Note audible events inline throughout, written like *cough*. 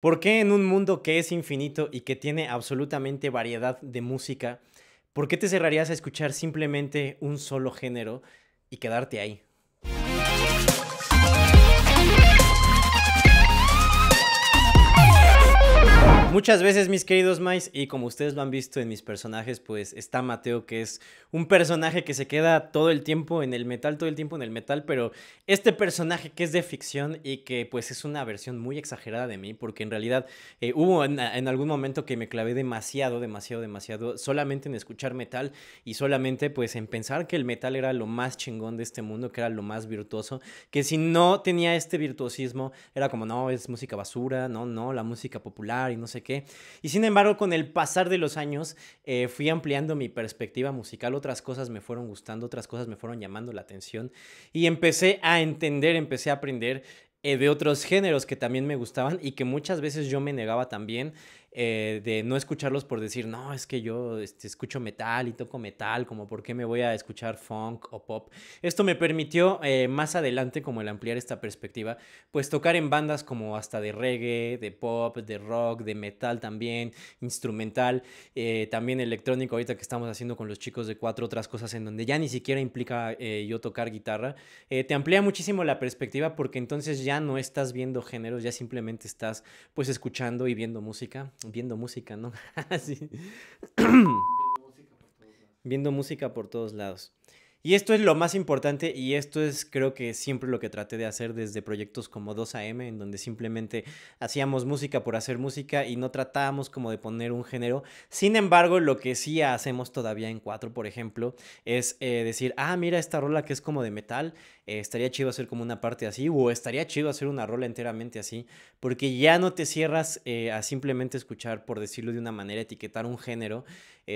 ¿Por qué en un mundo que es infinito y que tiene absolutamente variedad de música, por qué te cerrarías a escuchar simplemente un solo género y quedarte ahí? Muchas veces, mis queridos mais, y como ustedes lo han visto en mis personajes, pues está Mateo, que es un personaje que se queda todo el tiempo en el metal, todo el tiempo en el metal, pero este personaje que es de ficción y que pues es una versión muy exagerada de mí, porque en realidad eh, hubo en, en, algún momento que me clavé demasiado, demasiado, demasiado, solamente en escuchar metal y solamente pues en pensar que el metal era lo más chingón de este mundo, que era lo más virtuoso, que si no tenía este virtuosismo, era como, no, es música basura, no, no, la música popular y no sé y sin embargo, con el pasar de los años, eh, fui ampliando mi perspectiva musical, otras cosas me fueron gustando, otras cosas me fueron llamando la atención y empecé a entender, empecé a aprender eh, de otros géneros que también me gustaban y que muchas veces yo me negaba también eh, de no escucharlos por decir, no, es que yo este, escucho metal y toco metal, como por qué me voy a escuchar funk o pop. Esto me permitió eh, más adelante, como el ampliar esta perspectiva, pues tocar en bandas como hasta de reggae, de pop, de rock, de metal también, instrumental, eh, también electrónico, ahorita que estamos haciendo con los chicos de cuatro otras cosas en donde ya ni siquiera implica yo tocar guitarra. te amplía muchísimo la perspectiva porque entonces ya no estás viendo géneros, ya simplemente estás pues escuchando y viendo música. Viendo música, ¿no? *laughs* Viendo música por todos lados. Y esto es lo más importante y esto es creo que siempre lo que traté de hacer desde proyectos como 2AM, en donde simplemente hacíamos música por hacer música y no tratábamos como de poner un género. Sin embargo, lo que sí hacemos todavía en 4, por ejemplo, es eh, decir, ah, mira esta rola que es como de metal, eh, estaría chido hacer como una parte así o estaría chido hacer una rola enteramente así, porque ya no te cierras eh, a simplemente escuchar, por decirlo de una manera, etiquetar un género,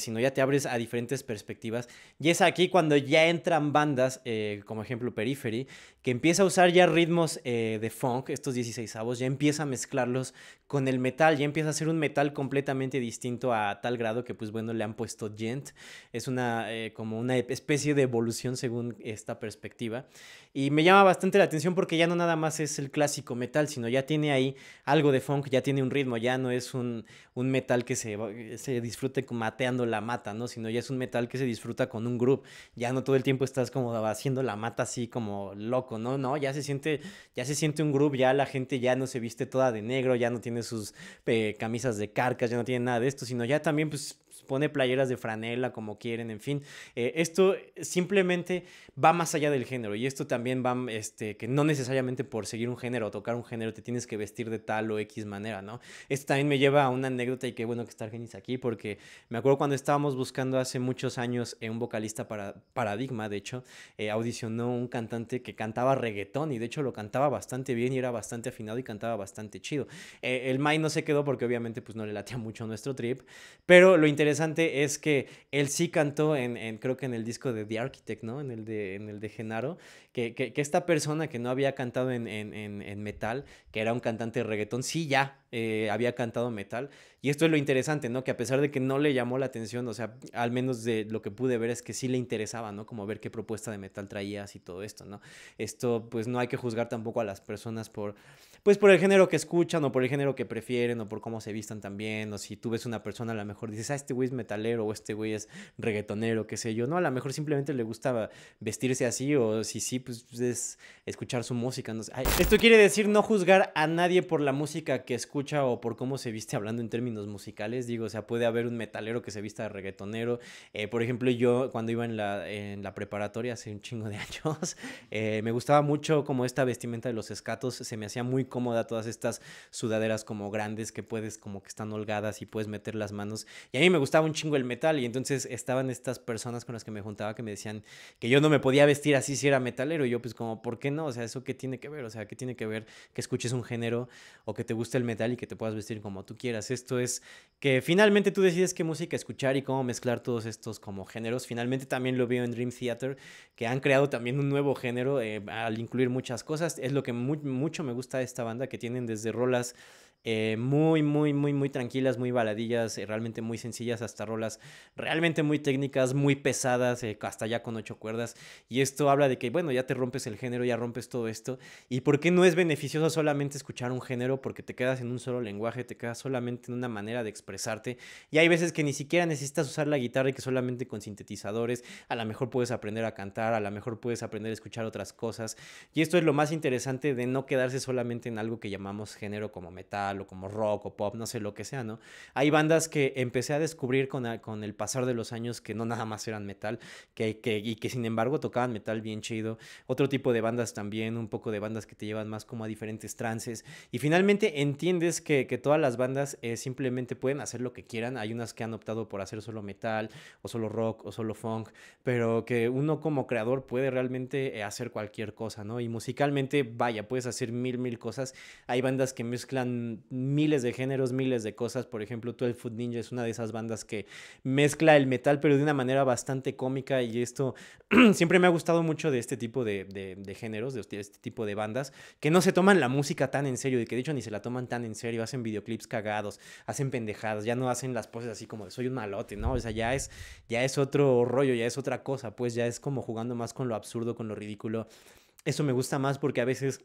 sino ya te abres a diferentes perspectivas. Y es aquí cuando ya entran bandas, eh, como ejemplo Periphery, que empieza a usar ya ritmos eh, de funk, estos 16 avos, ya empieza a mezclarlos con el metal, ya empieza a ser un metal completamente distinto a tal grado que, pues bueno, le han puesto gent. Es una, eh, como una especie de evolución según esta perspectiva. Y me llama bastante la atención porque ya no nada más es el clásico metal, sino ya tiene ahí algo de funk, ya tiene un ritmo, ya no es un, un metal que se, se disfrute mateando la mata, ¿no? Sino ya es un metal que se disfruta con un groove. Ya no todo el tiempo estás como haciendo la mata así como loco, ¿no? No, ya se siente, ya se siente un grupo ya la gente ya no se viste toda de negro, ya no tiene sus eh, camisas de carcas, ya no tiene nada de esto, sino ya también pues pone playeras de franela como quieren, en fin. Eh, esto simplemente va más allá del género y esto también va, este, que no necesariamente por seguir un género o tocar un género te tienes que vestir de tal o X manera, ¿no? Esto también me lleva a una anécdota y qué bueno que estar Genis aquí porque me acuerdo cuando estábamos buscando hace muchos años eh, un vocalista para Paradigma, de hecho, eh, audicionó un cantante que cantaba reggaetón y de hecho lo cantaba bastante bien y era bastante afinado y cantaba bastante chido. el Mai no se quedó porque obviamente pues no le latía mucho nuestro trip, pero lo interesante es que él sí cantó en, creo que en el disco de The Architect, ¿no? En el de, en el de Genaro, que, que, esta persona que no había cantado en, en, en metal, que era un cantante de reggaetón, sí ya eh, había cantado metal. Y esto es lo interesante, ¿no? Que a pesar de que no le llamó la atención, o sea, al menos de lo que pude ver es que sí le interesaba, ¿no? Como ver qué propuesta de metal traías y todo esto, ¿no? Esto, pues no hay que juzgar tampoco a las personas por, pues por el género que escuchan o por el género que prefieren o por cómo se vistan también. O si tú ves una persona, a lo mejor dices, ah, este güey es metalero o este güey es reggaetonero, qué sé yo. No, a lo mejor simplemente le gusta vestirse así o si sí, pues es escuchar su música. No esto quiere decir no juzgar a nadie por la música que escucha o por cómo se viste hablando en términos musicales. Digo, o sea, puede haber un metalero que se vista de reggaetonero. Eh, por ejemplo, yo cuando iba en la, en la preparatoria hace un chingo de *laughs* años, eh, me gustaba mucho como esta vestimenta de los escatos. Se me hacía muy cómoda todas estas sudaderas como grandes que puedes, como que están holgadas y puedes meter las manos. Y a mí me gustaba un chingo el metal y entonces estaban estas personas con las que me juntaba que me decían que yo no me podía vestir así si era metalero. Y yo pues como, ¿por qué no? O sea, ¿eso qué tiene que ver? O sea, ¿qué tiene que ver que escuches un género o que te guste el metal? y que te puedas vestir como tú quieras. Esto es que finalmente tú decides qué música escuchar y cómo mezclar todos estos como géneros. Finalmente también lo veo en Dream Theater, que han creado también un nuevo género eh, al incluir muchas cosas. Es lo que mucho me gusta de esta banda, que tienen desde rolas eh, muy, muy, muy, muy tranquilas, muy baladillas, eh, realmente muy sencillas, hasta rolas realmente muy técnicas, muy pesadas, eh, hasta ya con ocho cuerdas. Y esto habla de que, bueno, ya te rompes el género, ya rompes todo esto. ¿Y por qué no es beneficioso solamente escuchar un género? Porque te quedas en un solo lenguaje, te quedas solamente en una manera de expresarte. Y hay veces que ni siquiera necesitas usar la guitarra y que solamente con sintetizadores, a lo mejor puedes aprender a cantar, a lo mejor puedes aprender a escuchar otras cosas. Y esto es lo más interesante de no quedarse solamente en algo que llamamos género como metal o como rock o pop, no sé lo que sea, ¿no? Hay bandas que empecé a descubrir con, el pasar de los años que no nada más eran metal que, y que sin embargo tocaban metal bien chido. Otro tipo de bandas también, un poco de bandas que te llevan más como a diferentes trances. Y finalmente entiendes que, todas las bandas eh, simplemente pueden hacer lo que quieran. Hay unas que han optado por hacer solo metal o solo rock o solo funk, pero que uno como creador puede realmente eh, hacer cualquier cosa, ¿no? Y musicalmente, vaya, puedes hacer mil, mil cosas. Hay bandas que mezclan miles de géneros, miles de cosas. Por ejemplo, 12 Foot Ninja es una de esas bandas que mezcla el metal, pero de una manera bastante cómica. Y esto *clears throat* siempre me ha gustado mucho de este tipo de, géneros, de este tipo de bandas, que no se toman la música tan en serio, y que de hecho ni se la toman tan en serio. Hacen videoclips cagados, hacen pendejadas, ya no hacen las poses así como de soy un malote, ¿no? O sea, ya es, ya es otro rollo, ya es otra cosa, pues ya es como jugando más con lo absurdo, con lo ridículo. Eso me gusta más porque a veces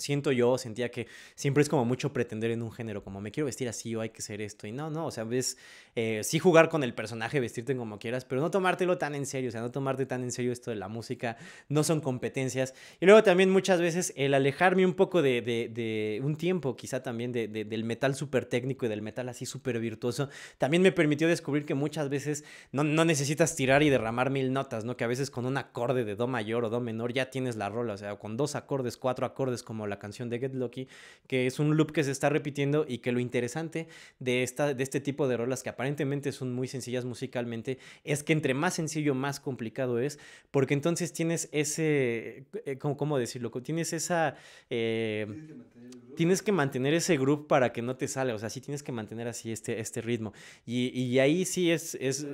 siento yo, sentía que siempre es como mucho pretender en un género, como me quiero vestir así o hay que ser esto. Y no, no, o sea, ves, eh, sí jugar con el personaje, vestirte como quieras, pero no tomártelo tan en serio, o sea, no tomarte tan en serio esto de la música, no son competencias. Y luego también muchas veces el alejarme un poco de, un tiempo, quizá también del metal súper técnico y del metal así súper virtuoso, también me permitió descubrir que muchas veces no, no necesitas tirar y derramar mil notas, ¿no? Que a veces con un acorde de Do mayor o Do menor ya tienes la rola, o sea, con dos acordes, cuatro acordes como la canción de Get Lucky, que es un loop que se está repitiendo y que lo interesante de, esta, de este tipo de rolas, que aparentemente son muy sencillas musicalmente, es que entre más sencillo, más complicado es, porque entonces tienes ese, eh, ¿cómo, cómo decirlo? Tienes esa... Eh, tienes que mantener ese grupo para que no te salga, o sea, sí tienes que mantener así este, este ritmo. Y, y ahí sí es, es,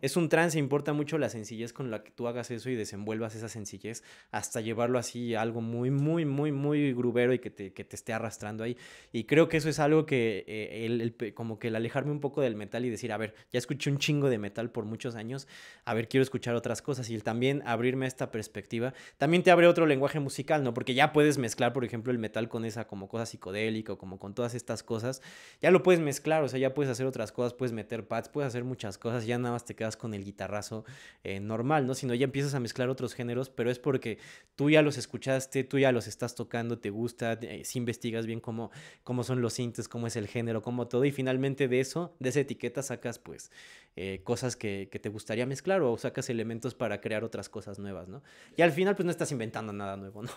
es un trance, importa mucho la sencillez con la que tú hagas eso y desenvuelvas esa sencillez hasta llevarlo así a algo muy, muy, muy, muy grubero y que te, esté arrastrando ahí. Y creo que eso es algo que, eh, como que el alejarme un poco del metal y decir, a ver, ya escuché un chingo de metal por muchos años, a ver, quiero escuchar otras cosas. Y también abrirme a esta perspectiva, también te abre otro lenguaje musical, ¿no? Porque ya puedes mezclar, por ejemplo, el metal con esa como cosa psicodélica o como con todas estas cosas. Ya lo puedes mezclar, o sea, ya puedes hacer otras cosas, puedes meter pads, puedes hacer muchas cosas, ya nada más te quedas con el guitarrazo eh, normal, ¿no? Sino ya empiezas a mezclar otros géneros, pero es porque tú ya los escuchaste, tú ya los estás tocando, te gusta, eh, si investigas bien cómo, cómo son los sintes, cómo es el género, cómo todo, y finalmente de eso, de esa etiqueta sacas pues eh, cosas que, te gustaría mezclar o sacas elementos para crear otras cosas nuevas, ¿no? Y al final pues no estás inventando nada nuevo, ¿no?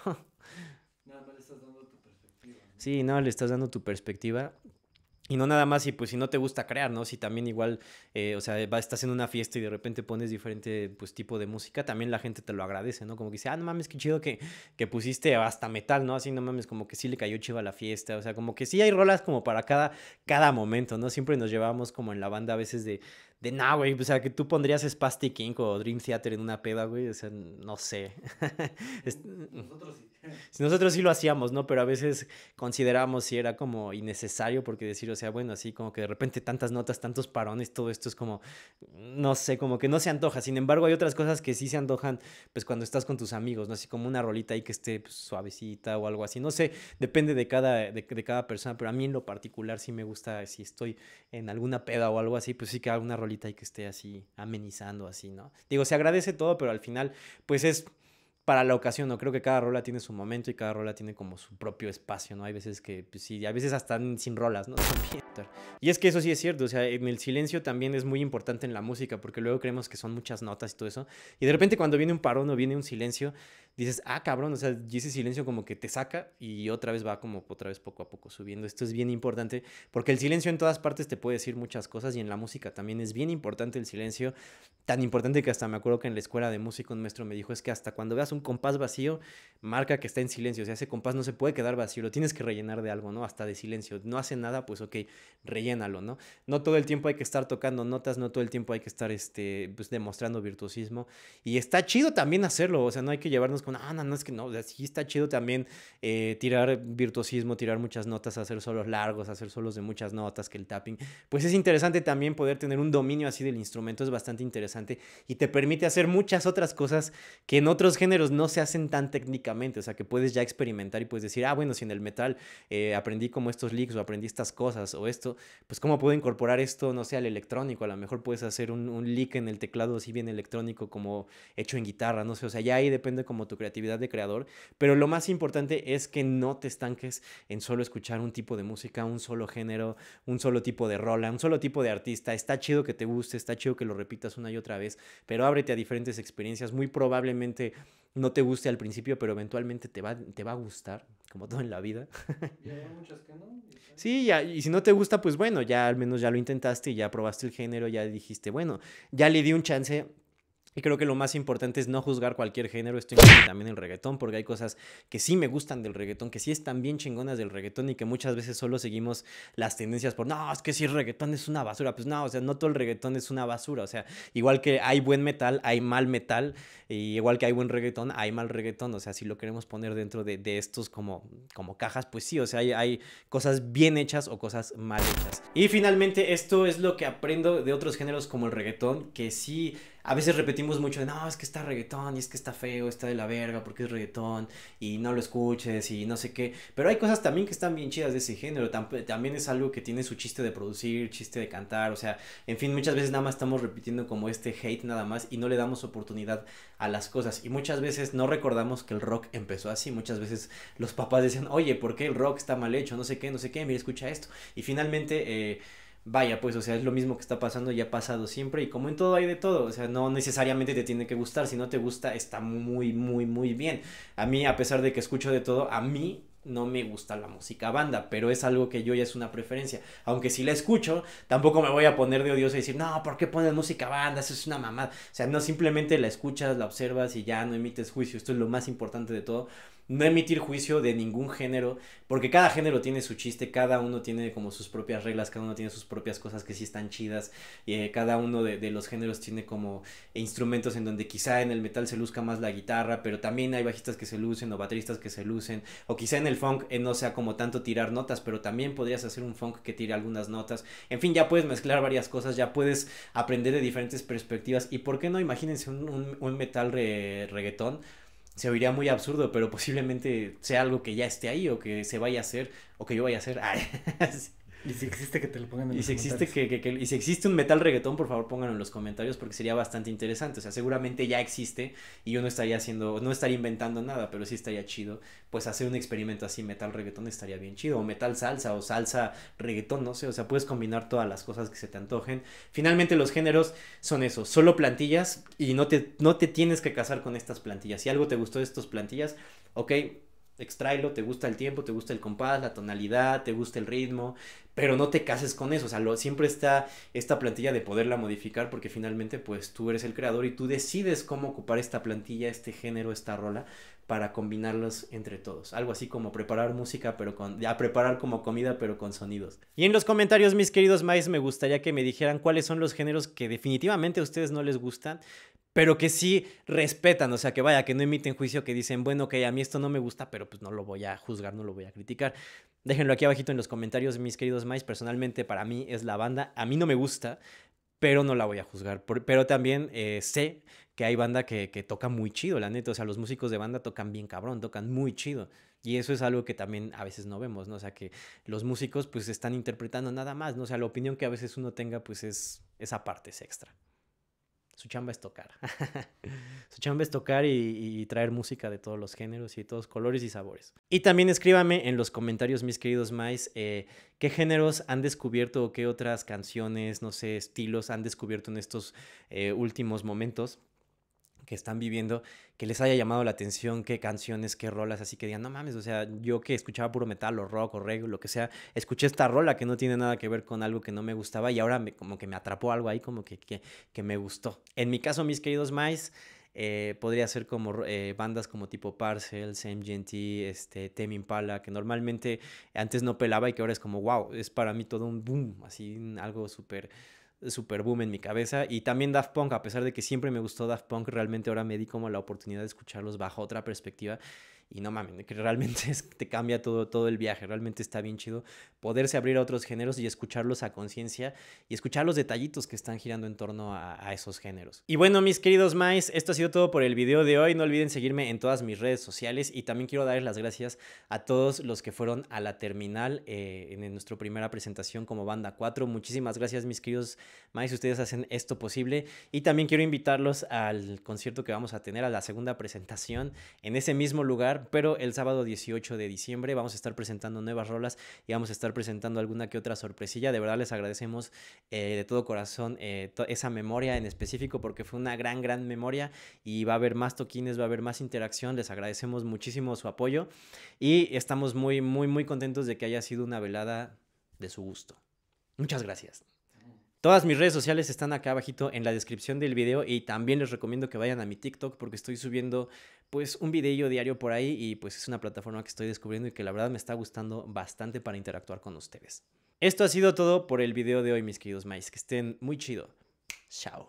Nada le estás dando tu perspectiva. ¿no? Sí, no, le estás dando tu perspectiva y no nada más, si pues si no te gusta crear, ¿no? Si también igual, eh, o sea, va, estás en una fiesta y de repente pones diferente pues, tipo de música, también la gente te lo agradece, ¿no? Como que dice, ah, no mames, qué chido que, que pusiste hasta metal, ¿no? Así, no mames, como que sí le cayó chiva a la fiesta, o sea, como que sí hay rolas como para cada, cada momento, ¿no? Siempre nos llevamos como en la banda a veces de, de nah, güey, o sea, que tú pondrías Spastic Inc. o Dream Theater en una peda, güey, o sea, no sé. *laughs* Nosotros sí. *laughs* Nosotros sí lo hacíamos, ¿no? Pero a veces consideramos si era como innecesario porque decir, o sea, bueno, así como que de repente tantas notas, tantos parones, todo esto es como, no sé, como que no se antoja. Sin embargo, hay otras cosas que sí se antojan, pues cuando estás con tus amigos, ¿no? Así como una rolita ahí que esté pues, suavecita o algo así. No sé, depende de cada, cada persona, pero a mí en lo particular sí me gusta, si estoy en alguna peda o algo así, pues sí que haga una rolita ahí que esté así amenizando, así, ¿no? Digo, se agradece todo, pero al final, pues es para la ocasión, ¿no? Creo que cada rola tiene su momento y cada rola tiene como su propio espacio, ¿no? Hay veces que, pues sí, a veces hasta sin rolas, ¿no? *laughs* Y es que eso sí es cierto, o sea, en el silencio también es muy importante en la música, porque luego creemos que son muchas notas y todo eso. Y de repente cuando viene un parón o viene un silencio, dices, ah, cabrón, o sea, y ese silencio como que te saca y otra vez va como otra vez poco a poco subiendo. Esto es bien importante, porque el silencio en todas partes te puede decir muchas cosas y en la música también es bien importante el silencio, tan importante que hasta me acuerdo que en la escuela de música un maestro me dijo, es que hasta cuando veas un compás vacío, marca que está en silencio, o sea, ese compás no se puede quedar vacío, lo tienes que rellenar de algo, ¿no? Hasta de silencio, no hace nada, pues ok, rellénalo, ¿no? No todo el tiempo hay que estar tocando notas, no todo el tiempo hay que estar este, pues, demostrando virtuosismo. Y está chido también hacerlo, o sea, no hay que llevarnos con, ah, no, no, es que no, sí está chido también eh, tirar virtuosismo, tirar muchas notas, hacer solos largos, hacer solos de muchas notas, que el tapping. Pues es interesante también poder tener un dominio así del instrumento, es bastante interesante y te permite hacer muchas otras cosas que en otros géneros no se hacen tan técnicamente, o sea, que puedes ya experimentar y puedes decir, ah, bueno, si en el metal eh, aprendí como estos licks o aprendí estas cosas o esto, pues cómo puedo incorporar esto, no sé, al electrónico, a lo mejor puedes hacer un, un en el teclado así bien electrónico como hecho en guitarra, no sé, o sea, ya ahí depende como tu creatividad de creador, pero lo más importante es que no te estanques en solo escuchar un tipo de música, un solo género, un solo tipo de rola, un solo tipo de artista, está chido que te guste, está chido que lo repitas una y otra vez, pero ábrete a diferentes experiencias, muy probablemente no te guste al principio, pero eventualmente te va, te va a gustar, como todo en la vida. *laughs* y hay muchas que no. Sí, ya, y si no te gusta, pues bueno, ya al menos ya lo intentaste, ya probaste el género, ya dijiste, bueno, ya le di un chance, y creo que lo más importante es no juzgar cualquier género, Esto incluye también el reggaetón, porque hay cosas que sí me gustan del reggaetón, que sí están bien chingonas del reggaetón y que muchas veces solo seguimos las tendencias por, no, es que si el reggaetón es una basura, pues no, o sea, no todo el reggaetón es una basura, o sea, igual que hay buen metal, hay mal metal, y igual que hay buen reggaetón, hay mal reggaetón, o sea, si lo queremos poner dentro de, estos como, como cajas, pues sí, o sea, hay, hay cosas bien hechas o cosas mal hechas. Y finalmente, esto es lo que aprendo de otros géneros como el reggaetón, que sí a veces repetimos mucho de, no, es que está reggaetón y es que está feo, está de la verga porque es reggaetón y no lo escuches y no sé qué. Pero hay cosas también que están bien chidas de ese género. también es algo que tiene su chiste de producir, chiste de cantar. O sea, en fin, muchas veces nada más estamos repitiendo como este hate nada más y no le damos oportunidad a las cosas. Y muchas veces no recordamos que el rock empezó así. Muchas veces los papás decían, oye, ¿por qué el rock está mal hecho? No sé qué, no sé qué, mira, escucha esto. Y finalmente... Eh, vaya, pues, o sea, es lo mismo que está pasando ya ha pasado siempre. Y como en todo hay de todo, o sea, no necesariamente te tiene que gustar. Si no te gusta, está muy, muy, muy bien. A mí, a pesar de que escucho de todo, a mí no me gusta la música banda, pero es algo que yo ya es una preferencia. Aunque si la escucho, tampoco me voy a poner de odioso y decir, no, ¿por qué pones música banda? Eso es una mamada. O sea, no simplemente la escuchas, la observas y ya no emites juicio. Esto es lo más importante de todo no emitir juicio de ningún género, porque cada género tiene su chiste, cada uno tiene como sus propias reglas, cada uno tiene sus propias cosas que sí están chidas, y eh, cada uno de, los géneros tiene como instrumentos en donde quizá en el metal se luzca más la guitarra, pero también hay bajistas que se lucen o bateristas que se lucen, o quizá en el funk eh, no sea como tanto tirar notas, pero también podrías hacer un funk que tire algunas notas, en fin, ya puedes mezclar varias cosas, ya puedes aprender de diferentes perspectivas, y por qué no, imagínense un, metal reggaetón, se oiría muy absurdo, pero posiblemente sea algo que ya esté ahí o que se vaya a hacer o que yo vaya a hacer. *laughs* Y si existe que te lo pongan en y si existe que, que, Y si existe un metal reggaetón, por favor pónganlo en los comentarios porque sería bastante interesante. O sea, seguramente ya existe y yo no estaría haciendo, no estaría inventando nada, pero sí estaría chido. Pues hacer un experimento así, metal reggaetón estaría bien chido. O metal salsa o salsa reggaetón, no sé. O sea, puedes combinar todas las cosas que se te antojen. Finalmente los géneros son eso, solo plantillas y no te, no te tienes que casar con estas plantillas. Si algo te gustó de estas plantillas, ok, extraílo te gusta el tiempo, te gusta el compás, la tonalidad, te gusta el ritmo, pero no te cases con eso, o sea, siempre está esta plantilla de poderla modificar porque finalmente pues tú eres el creador y tú decides cómo ocupar esta plantilla, este género, esta rola para combinarlos entre todos. Algo así como preparar música, pero con... a preparar como comida, pero con sonidos. Y en los comentarios, mis queridos maes, me gustaría que me dijeran cuáles son los géneros que definitivamente a ustedes no les gustan, pero que sí respetan, o sea, que vaya, que no emiten juicio, que dicen, bueno, ok, a mí esto no me gusta, pero pues no lo voy a juzgar, no lo voy a criticar. Déjenlo aquí abajito en los comentarios, mis queridos Mice. personalmente para mí es la banda, a mí no me gusta, pero no la voy a juzgar, pero también eh, sé que hay banda que, que toca muy chido, la neta, o sea, los músicos de banda tocan bien cabrón, tocan muy chido. Y eso es algo que también a veces no vemos, ¿no? O sea, que los músicos pues están interpretando nada más, ¿no? O sea, la opinión que a veces uno tenga pues es esa parte es extra su chamba es tocar. *laughs* su chamba es tocar y, traer música de todos los géneros y de todos colores y sabores. Y también escríbame en los comentarios, mis queridos mais, eh, qué géneros han descubierto o qué otras canciones, no sé, estilos han descubierto en estos eh, últimos momentos que están viviendo, que les haya llamado la atención, qué canciones, qué rolas, así que digan, no mames, o sea, yo que escuchaba puro metal o rock o reggae, lo que sea, escuché esta rola que no tiene nada que ver con algo que no me gustaba y ahora me, como que me atrapó algo ahí, como que, que, me gustó. En mi caso, mis queridos mais, eh, podría ser como eh, bandas como tipo Parcel, Same Genty, este, Impala, que normalmente antes no pelaba y que ahora es como, wow, es para mí todo un boom, así algo súper super boom en mi cabeza. Y también Daft Punk, a pesar de que siempre me gustó Daft Punk, realmente ahora me di como la oportunidad de escucharlos bajo otra perspectiva. Y no mames, que realmente *laughs* te cambia todo, todo el viaje, realmente está bien chido poderse abrir a otros géneros y escucharlos a conciencia y escuchar los detallitos que están girando en torno a, esos géneros. Y bueno, mis queridos mais, esto ha sido todo por el video de hoy. No olviden seguirme en todas mis redes sociales y también quiero darles las gracias a todos los que fueron a la terminal eh, en nuestra primera presentación como banda 4. Muchísimas gracias, mis queridos mais, ustedes hacen esto posible. Y también quiero invitarlos al concierto que vamos a tener, a la segunda presentación en ese mismo lugar pero el sábado 18 de diciembre vamos a estar presentando nuevas rolas y vamos a estar presentando alguna que otra sorpresilla. De verdad les agradecemos eh, de todo corazón eh, esa memoria en específico porque fue una gran, gran memoria y va a haber más toquines, va a haber más interacción. Les agradecemos muchísimo su apoyo y estamos muy, muy, muy contentos de que haya sido una velada de su gusto. Muchas gracias. Todas mis redes sociales están acá abajito en la descripción del video y también les recomiendo que vayan a mi TikTok porque estoy subiendo pues un video diario por ahí y pues es una plataforma que estoy descubriendo y que la verdad me está gustando bastante para interactuar con ustedes. Esto ha sido todo por el video de hoy mis queridos maíz, que estén muy chido. Chao.